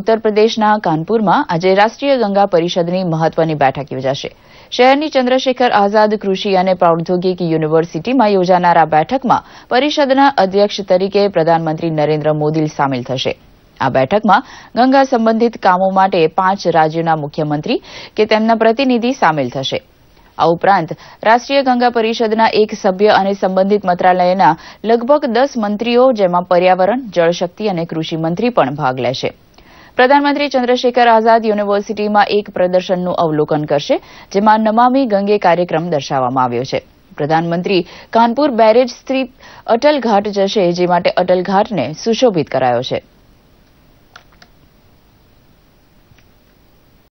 ઉત્તર પ્રદેશના કાનપુરમાં આજે રાષ્ટ્રીય ગંગા પરિષદની મહત્વની બેઠક યોજાશે શહેરની ચંદ્રશેખર આઝાદ કૃષિ અને પ્રૌદ્યોગિક યુનિવર્સિટીમાં યોજાનાર આ બેઠકમાં પરિષદના અધ્યક્ષ તરીકે પ્રધાનમંત્રી નરેન્દ્ર મોદી સામેલ થશે આ બેઠકમાં ગંગા સંબંધિત કામો માટે પાંચ રાજ્યોના મુખ્યમંત્રી કે તેમના પ્રતિનિધિ સામેલ થશે આ ઉપરાંત રાષ્ટ્રીય ગંગા પરિષદના એક સભ્ય અને સંબંધિત મંત્રાલયના લગભગ દસ મંત્રીઓ જેમાં પર્યાવરણ જળશક્તિ અને કૃષિ મંત્રી પણ ભાગ લેશે પ્રધાનમંત્રી ચંદ્રશેખર આઝાદ યુનિવર્સિટીમાં એક પ્રદર્શનનું અવલોકન કરશે જેમાં નમામી ગંગે કાર્યક્રમ દર્શાવવામાં આવ્યો છે પ્રધાનમંત્રી કાનપુર બેરેજ સ્થિત અટલ ઘાટ જશે જે માટે અટલ ઘાટને સુશોભિત કરાયો છે